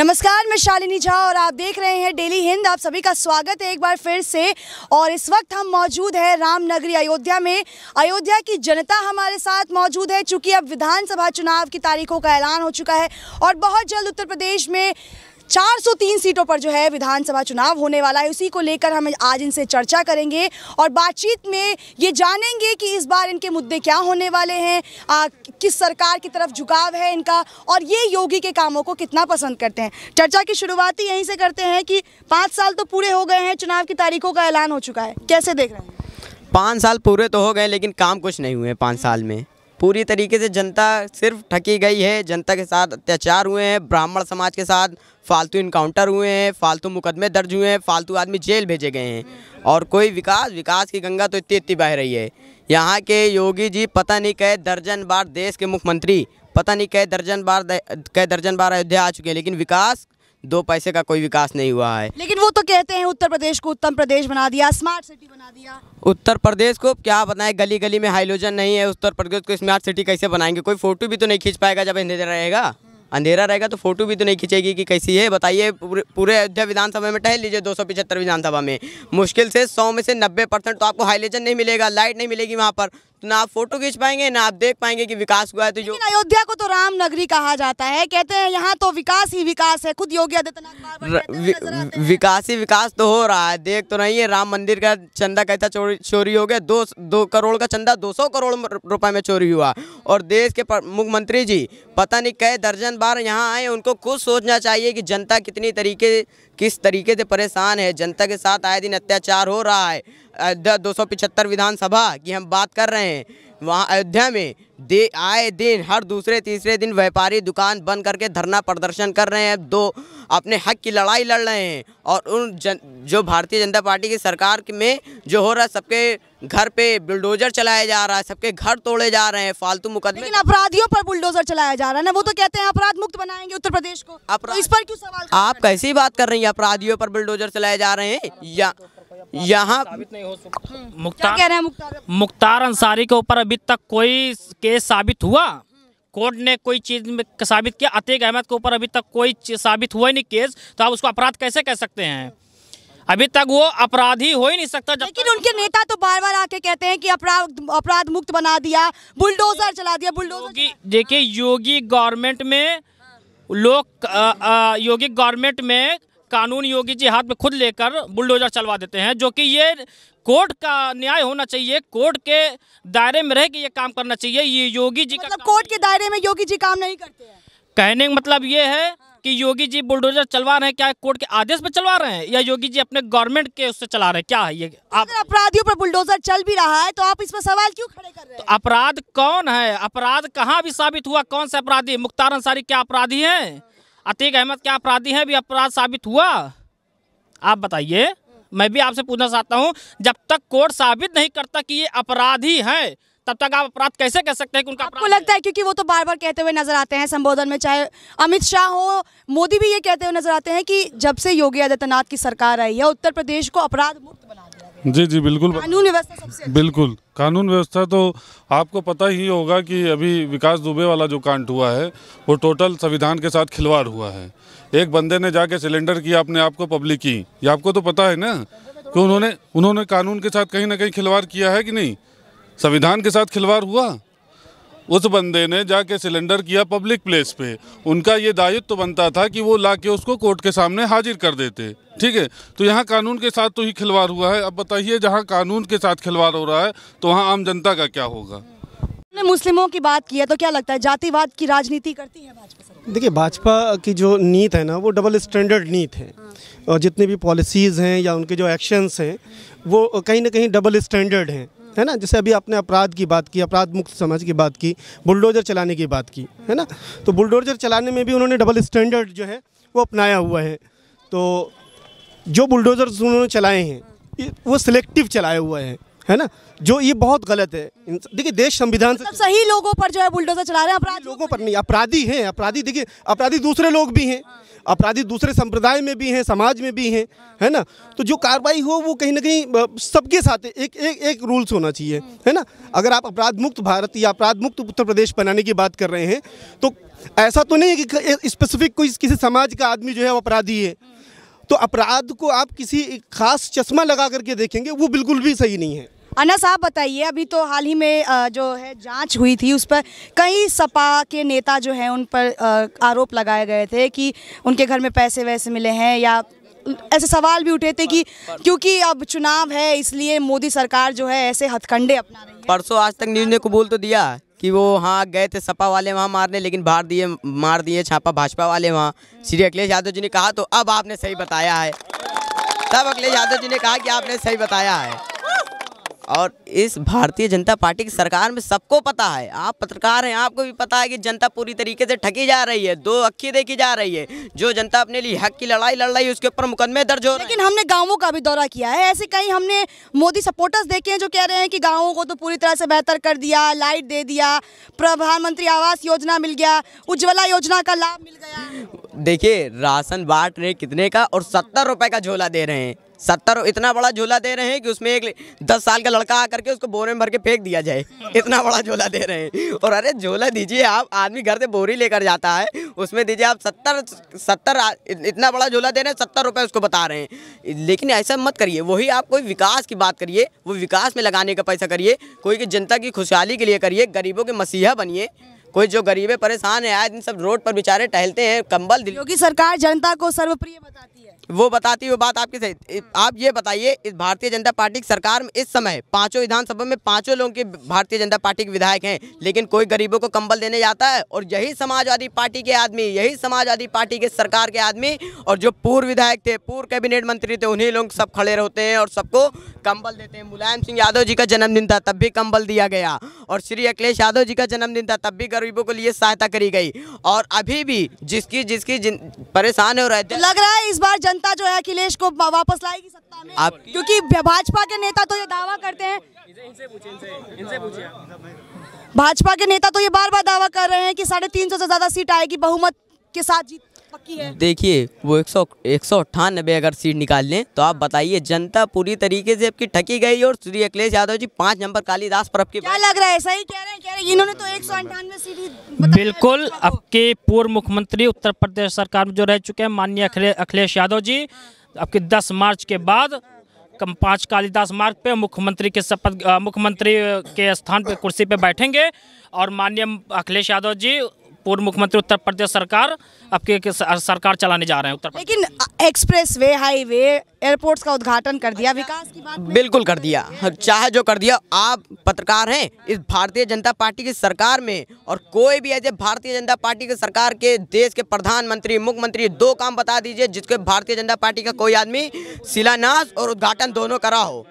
नमस्कार मैं शालिनी झा और आप देख रहे हैं डेली हिंद आप सभी का स्वागत है एक बार फिर से और इस वक्त हम मौजूद हैं रामनगरी अयोध्या में अयोध्या की जनता हमारे साथ मौजूद है चूँकि अब विधानसभा चुनाव की तारीखों का ऐलान हो चुका है और बहुत जल्द उत्तर प्रदेश में 403 सीटों पर जो है विधानसभा चुनाव होने वाला है उसी को लेकर हम आज इनसे चर्चा करेंगे और बातचीत में ये जानेंगे कि इस बार इनके मुद्दे क्या होने वाले हैं आ, किस सरकार की तरफ झुकाव है इनका और ये योगी के कामों को कितना पसंद करते हैं चर्चा की शुरुआत ही यहीं से करते हैं कि पाँच साल तो पूरे हो गए हैं चुनाव की तारीखों का ऐलान हो चुका है कैसे देख रहे हैं पाँच साल पूरे तो हो गए लेकिन काम कुछ नहीं हुए पाँच साल में पूरी तरीके से जनता सिर्फ ठकी गई है जनता के साथ अत्याचार हुए हैं ब्राह्मण समाज के साथ फालतू इनकाउंटर हुए हैं फालतू मुकदमे दर्ज हुए हैं फालतू आदमी जेल भेजे गए हैं और कोई विकास विकास की गंगा तो इतनी इतनी बह रही है यहाँ के योगी जी पता नहीं कहे दर्जन बार देश के मुख्यमंत्री पता नहीं कहे दर्जन बार कहे दर्जन बार अयोध्या आ चुके हैं लेकिन विकास दो पैसे का कोई विकास नहीं हुआ है लेकिन वो तो कहते हैं उत्तर प्रदेश को उत्तम प्रदेश बना दिया स्मार्ट सिटी बना दिया उत्तर प्रदेश को क्या बनाए गली गली में हाइलोजन नहीं है उत्तर प्रदेश को स्मार्ट सिटी कैसे बनाएंगे कोई फोटो भी तो नहीं खींच पाएगा जब अंधेरा रहेगा अंधेरा रहेगा तो फोटो भी तो नहीं खींचेगी कि कैसी है बताइए पूरे अयोध्या विधानसभा में टहल लीजिए दो सौ पिछहत्तर विधानसभा में मुश्किल से सौ में से नब्बे परसेंट तो आपको हाइलोजन नहीं मिलेगा लाइट नहीं मिलेगी वहाँ पर ना आप फोटो खींच पाएंगे ना आप देख पाएंगे कि विकास हुआ है तो जो अयोध्या को तो राम नगरी कहा जाता है कहते हैं यहाँ तो विकास ही विकास है खुद योगी आदित्यनाथ वि, विकास ही विकास तो हो रहा है देख तो नहीं है राम मंदिर का चंदा कैसा चोरी हो गया दो दो करोड़ का चंदा दो सौ करोड़ रुपए में चोरी हुआ और देश के मुख्यमंत्री जी पता नहीं कई दर्जन बार यहाँ आए उनको खुद सोचना चाहिए कि जनता कितनी तरीके किस तरीके से परेशान है जनता के साथ आए दिन अत्याचार हो रहा है अयोध्या दो विधानसभा की हम बात कर रहे हैं वहाँ अयोध्या में दे आए दिन हर दूसरे तीसरे दिन व्यापारी दुकान बंद करके धरना प्रदर्शन कर रहे हैं दो अपने हक की लड़ाई लड़ रहे हैं और उन जन जो भारतीय जनता पार्टी की सरकार में जो हो रहा है सबके घर पे बुलडोजर चलाया जा रहा है सबके घर तोड़े जा रहे हैं फालतू मुकदमे लेकिन अपराधियों पर बुलडोजर चलाया जा रहा है ना वो तो कहते हैं अपराध मुक्त बनाएंगे उत्तर प्रदेश को तो अपराध तो इस पर क्यों सवाल आप कैसी बात कर रही हैं अपराधियों पर बुलडोजर चलाए जा रहे हैं या यहाँ हम्म। मुख्तार मुख्तार अंसारी के ऊपर अभी तक कोई केस साबित हुआ कोर्ट ने कोई चीज़ साबित किया अतीक अहमद के ऊपर अभी तक कोई साबित हुआ नहीं केस तो आप उसको अपराध कैसे कह सकते हैं अभी तक वो अपराधी हो ही नहीं सकता जब लेकिन उनके नेता तो बार बार आके कहते हैं कि अपराध अपराध मुक्त बना दिया बुलडोजर चला दिया बुलडोजर देखिए योगी गवर्नमेंट में लोग योगी गवर्नमेंट में कानून योगी जी हाथ में खुद लेकर बुलडोजर चलवा देते हैं जो कि ये कोर्ट का न्याय होना चाहिए कोर्ट के दायरे में रह के ये काम करना चाहिए ये योगी जी मतलब का कोर्ट के दायरे में योगी जी काम नहीं करते कहने का मतलब ये है हाँ। कि योगी जी बुलडोजर चलवा रहे हैं क्या कोर्ट के आदेश पर चलवा रहे हैं या योगी जी अपने गवर्नमेंट के उससे चला रहे हैं क्या है ये आप अपराधियों पर बुलडोजर चल भी रहा है तो आप इस पर सवाल क्यों खड़े कर रहे तो हैं तो अपराध कौन है अपराध कहाँ भी साबित हुआ कौन से अपराधी मुख्तार अंसारी क्या अपराधी है अतीक अहमद क्या अपराधी है भी अपराध साबित हुआ आप बताइए मैं भी आपसे पूछना चाहता हूँ जब तक कोर्ट साबित नहीं करता कि ये अपराधी है तब तक आप अपराध कैसे कह सकते हैं उनका आपको लगता है क्योंकि वो तो बार बार कहते हुए नजर आते हैं संबोधन में चाहे अमित शाह हो मोदी भी ये कहते हुए नजर आते हैं कि जब से योगी आदित्यनाथ की सरकार आई है उत्तर प्रदेश को अपराध मुक्त बना जी जी बिल्कुल कानून व्यवस्था सबसे बिल्कुल कानून व्यवस्था तो आपको पता ही होगा कि अभी विकास दुबे वाला जो कांड हुआ है वो टोटल संविधान के साथ खिलवाड़ हुआ है एक बंदे ने जाके सिलेंडर किया अपने आप को पब्लिक की ये आपको तो पता है ना कि उन्होंने उन्होंने कानून के साथ कहीं ना कहीं खिलवाड़ किया है कि नहीं संविधान के साथ खिलवाड़ हुआ उस बंदे ने जाके सिलेंडर किया पब्लिक प्लेस पे उनका ये दायित्व तो बनता था कि वो ला के उसको कोर्ट के सामने हाजिर कर देते ठीक है तो यहाँ कानून के साथ तो ही खिलवाड़ हुआ है अब बताइए जहाँ कानून के साथ खिलवाड़ हो रहा है तो वहाँ आम जनता का क्या होगा मुस्लिमों की बात की है तो क्या लगता है जातिवाद की राजनीति करती है भाजपा देखिए भाजपा की जो नीत है ना वो डबल स्टैंडर्ड नीत है और जितनी भी पॉलिसीज़ हैं या उनके जो एक्शंस हैं वो कहीं ना कहीं डबल स्टैंडर्ड हैं है ना जैसे अभी आपने अपराध की बात की अपराध मुक्त समाज की बात की बुलडोजर चलाने की बात की है ना तो बुलडोजर चलाने में भी उन्होंने डबल स्टैंडर्ड जो है वो अपनाया हुआ है तो जो बुलडोजर्स उन्होंने चलाए हैं वो सिलेक्टिव चलाए हुए हैं है ना जो ये बहुत गलत है देखिए देश संविधान से मतलब सही लोगों पर जो है बुलडोजर चला रहे हैं अपराधी लोगों पर नहीं अपराधी हैं अपराधी देखिए अपराधी दूसरे लोग भी हैं अपराधी दूसरे संप्रदाय में भी हैं समाज में भी हैं है ना तो जो कार्रवाई हो वो कहीं ना कहीं सबके साथ एक एक एक रूल्स होना चाहिए है ना अगर आप अपराध मुक्त भारत या अपराध मुक्त उत्तर प्रदेश बनाने की बात कर रहे हैं तो ऐसा तो नहीं है कि स्पेसिफिक कोई किसी समाज का आदमी जो है वो अपराधी है तो अपराध को आप किसी खास चश्मा लगा करके देखेंगे वो बिल्कुल भी सही नहीं है अनस आप बताइए अभी तो हाल ही में जो है जांच हुई थी उस पर कई सपा के नेता जो हैं उन पर आरोप लगाए गए थे कि उनके घर में पैसे वैसे मिले हैं या ऐसे सवाल भी उठे थे कि क्योंकि अब चुनाव है इसलिए मोदी सरकार जो है ऐसे हथकंडे अपना रही है परसों आज तक न्यूज ने को बोल तो दिया कि वो हाँ गए थे सपा वाले वहाँ मारने लेकिन भार दिए मार दिए छापा भाजपा वाले वहाँ श्री अखिलेश यादव जी ने कहा तो अब आपने सही बताया है तब अखिलेश यादव जी ने कहा कि आपने सही बताया है और इस भारतीय जनता पार्टी की सरकार में सबको पता है आप पत्रकार हैं आपको भी पता है कि जनता पूरी तरीके से ठकी जा रही है दो अक्खी देखी जा रही है जो जनता अपने लिए हक की लड़ाई लड़ रही है उसके ऊपर मुकदमे दर्ज हो लेकिन हमने गाँवों का भी दौरा किया है ऐसे कई हमने मोदी सपोर्टर्स देखे हैं जो कह रहे हैं कि गाँवों को तो पूरी तरह से बेहतर कर दिया लाइट दे दिया प्रधानमंत्री आवास योजना मिल गया उज्ज्वला योजना का लाभ मिल गया देखिए राशन बांट रहे कितने का और सत्तर रुपए का झोला दे रहे हैं सत्तर इतना बड़ा झोला दे रहे हैं कि उसमें एक दस साल का लड़का आकर के उसको बोरे में भर के फेंक दिया जाए इतना बड़ा झोला दे रहे हैं और अरे झोला दीजिए आप आदमी घर से बोरी लेकर जाता है उसमें दीजिए आप सत्तर सत्तर इतना बड़ा झोला दे रहे हैं सत्तर रुपये उसको बता रहे हैं लेकिन ऐसा मत करिए वही आप कोई विकास की बात करिए वो विकास में लगाने का पैसा करिए कोई की जनता की खुशहाली के लिए करिए गरीबों के मसीहा बनिए कोई जो गरीबे परेशान है आज इन सब रोड पर बेचारे टहलते हैं कंबल क्योंकि सरकार जनता को सर्वप्रिय बताती है वो बताती हुई बात आपके सही हाँ। आप ये बताइए इस भारतीय जनता पार्टी की सरकार में इस समय पांचों विधानसभा में पांचों लोगों के भारतीय जनता पार्टी के विधायक हैं लेकिन कोई गरीबों को कंबल देने जाता है और यही समाजवादी पार्टी के आदमी यही समाजवादी पार्टी के सरकार के आदमी और जो पूर्व विधायक थे पूर्व कैबिनेट मंत्री थे उन्हीं लोग सब खड़े रहते हैं और सबको कंबल देते हैं मुलायम सिंह यादव जी का जन्मदिन था तब भी कंबल दिया गया और श्री अखिलेश यादव जी का जन्मदिन था तब भी गरीबों के लिए सहायता करी गई और अभी भी जिसकी जिसकी परेशान हो रहे थे तो लग रहा है इस बार जन जनता जो है अखिलेश को वापस लाएगी सत्ता में आप क्योंकि भाजपा के नेता तो ये दावा करते हैं भाजपा के नेता तो ये बार बार दावा कर रहे हैं कि साढ़े तीन सौ से ज्यादा सीट आएगी बहुमत के साथ जीत देखिए वो एक सौ एक सौ अट्ठानबे अगर सीट निकाल लें तो आप बताइए जनता पूरी तरीके से आपकी ठकी गई और श्री अखिलेश यादव जी पाँच नंबर कालीदास पर आपके क्या लग रहा है सही कह रहे हैं कह रहे हैं इन्होंने तो एक सौ सीट बिल्कुल आपके पूर्व मुख्यमंत्री उत्तर प्रदेश सरकार में जो रह चुके हैं माननीय अखिलेश यादव जी आपके दस मार्च के बाद कम पांच कालिदास मार्ग पे मुख्यमंत्री के शपथ मुख्यमंत्री के स्थान पे कुर्सी पे बैठेंगे और माननीय अखिलेश यादव जी पूर्व मुख्यमंत्री उत्तर प्रदेश सरकार अब के सरकार चलाने जा रहे हैं उत्तर लेकिन एक्सप्रेस वे हाईवे एयरपोर्ट का उद्घाटन कर दिया विकास की बात बिल्कुल कर दिया चाहे जो कर दिया आप पत्रकार हैं इस भारतीय जनता पार्टी की सरकार में और कोई भी ऐसे भारतीय जनता पार्टी की सरकार के देश के प्रधानमंत्री मुख्यमंत्री दो काम बता दीजिए जिसके भारतीय जनता पार्टी का कोई आदमी शिलान्यास और उद्घाटन दोनों करा हो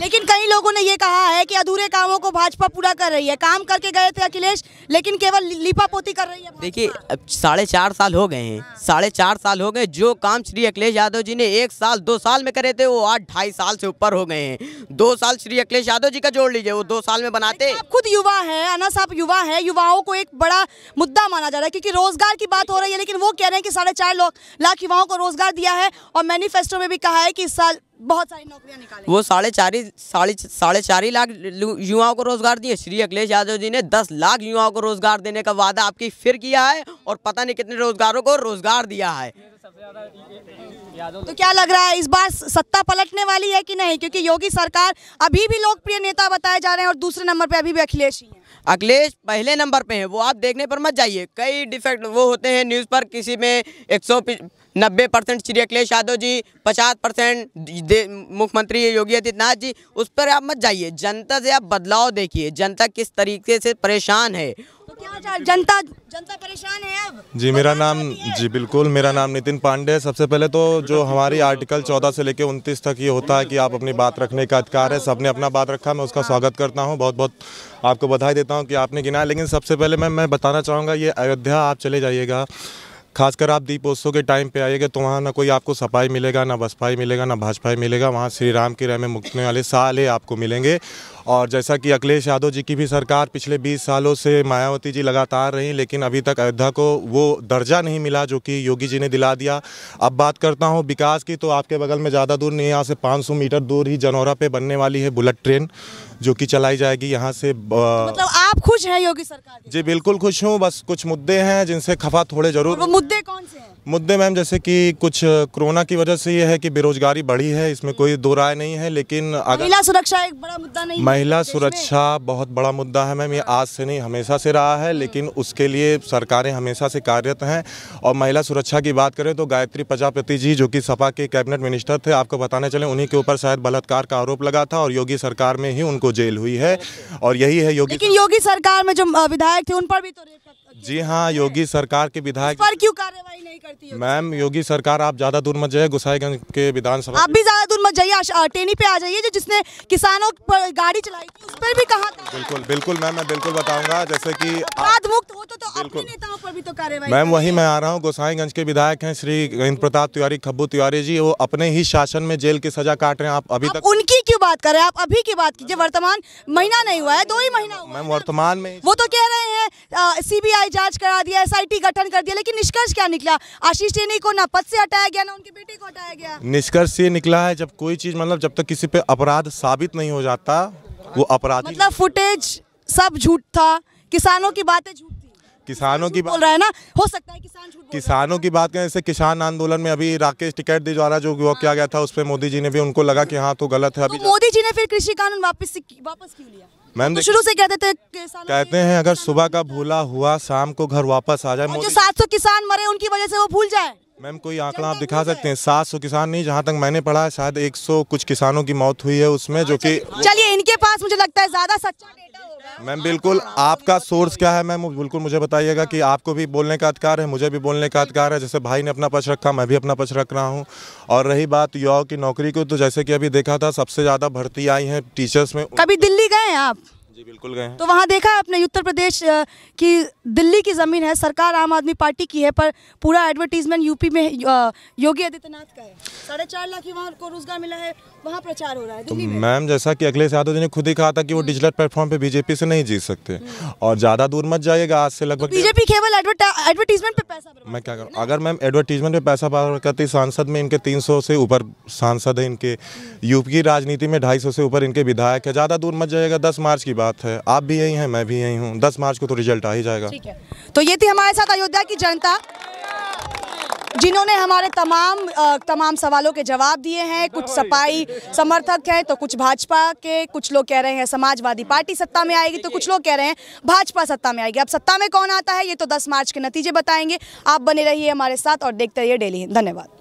लेकिन कई लोगों ने ये कहा है कि अधूरे कामों को भाजपा पूरा कर रही है काम करके गए थे अखिलेश लेकिन केवल लिपापोती कर रही है देखिए साढ़े चार साल हो गए हैं हाँ। साढ़े चार साल हो गए जो काम श्री अखिलेश यादव जी ने एक साल दो साल में करे थे वो आज ढाई साल से ऊपर हो गए हैं दो साल श्री अखिलेश यादव जी का जोड़ लीजिए वो दो साल में बनाते आप खुद युवा है अना साहब युवा है युवाओं को एक बड़ा मुद्दा माना जा रहा है क्योंकि रोजगार की बात हो रही है लेकिन वो कह रहे हैं कि साढ़े चार लाख युवाओं को रोजगार दिया है और मैनिफेस्टो में भी कहा है कि इस साल बहुत सारी नौकरियां निकाली वो साढ़े चार ही साढ़े साढ़े चार ही लाख युवाओं को रोजगार दिए श्री अखिलेश यादव जी ने दस लाख युवाओं को रोजगार देने का वादा आपकी फिर किया है और पता नहीं कितने रोजगारों को रोजगार दिया है तो क्या लग रहा है इस बार सत्ता पलटने वाली है कि नहीं क्योंकि योगी सरकार अभी भी लोकप्रिय नेता बताए जा रहे हैं और दूसरे नंबर पे अभी भी अखिलेश ही हैं अखिलेश पहले नंबर पे हैं वो आप देखने पर मत जाइए कई डिफेक्ट वो होते हैं न्यूज़ पर किसी में एक सौ नब्बे परसेंट श्री अखिलेश यादव जी पचास परसेंट मुख्यमंत्री योगी आदित्यनाथ जी उस पर आप मत जाइए जनता से आप बदलाव देखिए जनता किस तरीके से परेशान है जनता जनता परेशान है अब जी मेरा नाम जी बिल्कुल मेरा नाम नितिन पांडे है सबसे पहले तो जो हमारी आर्टिकल 14 से लेकर 29 तक ये होता है कि आप अपनी बात रखने का अधिकार है सबने अपना बात रखा मैं उसका स्वागत करता हूँ बहुत बहुत आपको बधाई देता हूँ कि आपने गिना लेकिन सबसे पहले मैं मैं बताना चाहूँगा ये अयोध्या आप चले जाइएगा खासकर आप दीपोत्सव के टाइम पे आइएगा तो वहाँ ना कोई आपको सफाई मिलेगा ना बसपाई मिलेगा ना भाजपाई मिलेगा वहाँ श्री राम की रह में मुक्तने वाले साले आपको मिलेंगे और जैसा कि अखिलेश यादव जी की भी सरकार पिछले 20 सालों से मायावती जी लगातार रही लेकिन अभी तक अयोध्या को वो दर्जा नहीं मिला जो कि योगी जी ने दिला दिया अब बात करता हूँ विकास की तो आपके बगल में ज़्यादा दूर नहीं यहाँ से पाँच मीटर दूर ही जनौरा पे बनने वाली है बुलेट ट्रेन जो कि चलाई जाएगी यहाँ से मतलब आप खुश हैं योगी सरकार जी बिल्कुल खुश हूँ बस कुछ मुद्दे हैं जिनसे खफा थोड़े जरूर वो मुद्दे कौन से हैं मुद्दे मैम जैसे कि कुछ कोरोना की वजह से ये है कि बेरोजगारी बढ़ी है इसमें कोई दो राय नहीं है लेकिन अगर महिला सुरक्षा एक बड़ा मुद्दा नहीं महिला सुरक्षा बहुत बड़ा मुद्दा है मैम ये हाँ। आज से नहीं हमेशा से रहा है लेकिन हम्म। उसके लिए सरकारें हमेशा से कार्यरत हैं और महिला सुरक्षा की बात करें तो गायत्री प्रजापति जी जो कि सपा के कैबिनेट मिनिस्टर थे आपको बताने चले उन्हीं के ऊपर शायद बलात्कार का आरोप लगा था और योगी सरकार में ही उनको जेल हुई है और यही है योगी लेकिन योगी सरकार में जो विधायक थे उन पर भी तो जी हाँ योगी सरकार के विधायक पर क्यों कार्रवाई नहीं करती मैम योगी सरकार आप ज्यादा दूर मत जाइए गुसाईगंज के विधानसभा आप भी ज्यादा दूर मत जाइए टेनी पे आ जाइए जो जिसने किसानों पर गाड़ी चलाई थी उस पर भी कहा था बिल्कुल बिल्कुल मैम मैं बिल्कुल बताऊंगा जैसे की तो मुक्त हो तो, तो नेताओं पर भी तो कार्रवाई मैम वही मैं आ रहा हूँ गोसाईगंज के विधायक हैं श्री गजेंद्र प्रताप तिवारी खब्बू तिवारी जी वो अपने ही शासन में जेल की सजा काट रहे हैं आप अभी तक उनकी क्यों बात कर रहे हैं आप अभी की बात कीजिए वर्तमान महीना नहीं हुआ है दो ही महीना मैम वर्तमान में वो तो कह रहे हैं सीबीआई सीबीआई जांच करा दिया एसआईटी गठन कर दिया लेकिन निष्कर्ष क्या निकला आशीष टेनी को ना पद से हटाया गया ना उनके बेटे को हटाया गया निष्कर्ष ये निकला है जब कोई चीज मतलब जब तक किसी पे अपराध साबित नहीं हो जाता वो अपराध मतलब फुटेज सब झूठ था किसानों की बातें झूठ किसानों की बोल रहा है ना हो सकता है किसान झूठ किसानों की बात करें जैसे किसान आंदोलन में अभी राकेश टिकट दी द्वारा जो हाँ। किया गया था उस पर मोदी जी ने भी उनको लगा कि हाँ तो गलत है तो अभी तो मोदी जी ने फिर कृषि कानून वापस वापस क्यों लिया मैम तो शुरू से कहते थे कहते हैं अगर सुबह का भूला हुआ शाम को घर वापस आ जाए सात सौ किसान मरे उनकी वजह से वो भूल जाए मैम कोई आंकड़ा आप दिखा सकते हैं सात सौ किसान नहीं जहाँ तक मैंने पढ़ा है शायद एक सौ कुछ किसानों की मौत हुई है उसमें जो कि चलिए इनके पास मुझे लगता है ज्यादा सच्चा मैम बिल्कुल आपका सोर्स क्या है मैम बिल्कुल मुझे बताइएगा कि आपको भी बोलने का अधिकार है मुझे भी बोलने का अधिकार है जैसे भाई ने अपना पक्ष रखा मैं भी अपना पक्ष रख रहा हूँ और रही बात युवाओं की नौकरी को तो जैसे कि अभी देखा था सबसे ज़्यादा भर्ती आई है टीचर्स में कभी दिल्ली गए हैं आप जी बिल्कुल गए तो वहाँ देखा है आपने उत्तर प्रदेश की दिल्ली की ज़मीन है सरकार आम आदमी पार्टी की है पर पूरा एडवर्टीजमेंट यूपी में योगी आदित्यनाथ का है साढ़े चार लाख युवाओं को रोजगार मिला है वहाँ प्रचार हो रहा है तो मैम जैसा कि अखिलेश यादव जी ने खुद ही कहा था कि वो डिजिटल प्लेटफॉर्म हम्म। पे बीजेपी से नहीं जीत सकते हम्म। और ज़्यादा दूर मत जाएगा आज से तो लगभग बीजेपी केवल एडवर्टीजमेंट पे पैसा मैं क्या करूँ अगर मैम एडवर्टीजमेंट पे पैसा करती सांसद में इनके तीन से ऊपर सांसद है इनके यूपी हम्म। की राजनीति में ढाई से ऊपर इनके विधायक है ज़्यादा दूर मत जाएगा दस मार्च की बात बात है आप भी यही हैं मैं भी यही हूँ दस मार्च को तो रिजल्ट आ ही जाएगा ठीक है तो ये थी हमारे साथ अयोध्या की जनता जिन्होंने हमारे तमाम तमाम सवालों के जवाब दिए हैं कुछ सपाई समर्थक हैं तो कुछ भाजपा के कुछ लोग कह रहे हैं समाजवादी पार्टी सत्ता में आएगी तो कुछ लोग कह रहे हैं भाजपा सत्ता में आएगी अब सत्ता में कौन आता है ये तो 10 मार्च के नतीजे बताएंगे आप बने रहिए हमारे साथ और देखते रहिए डेली धन्यवाद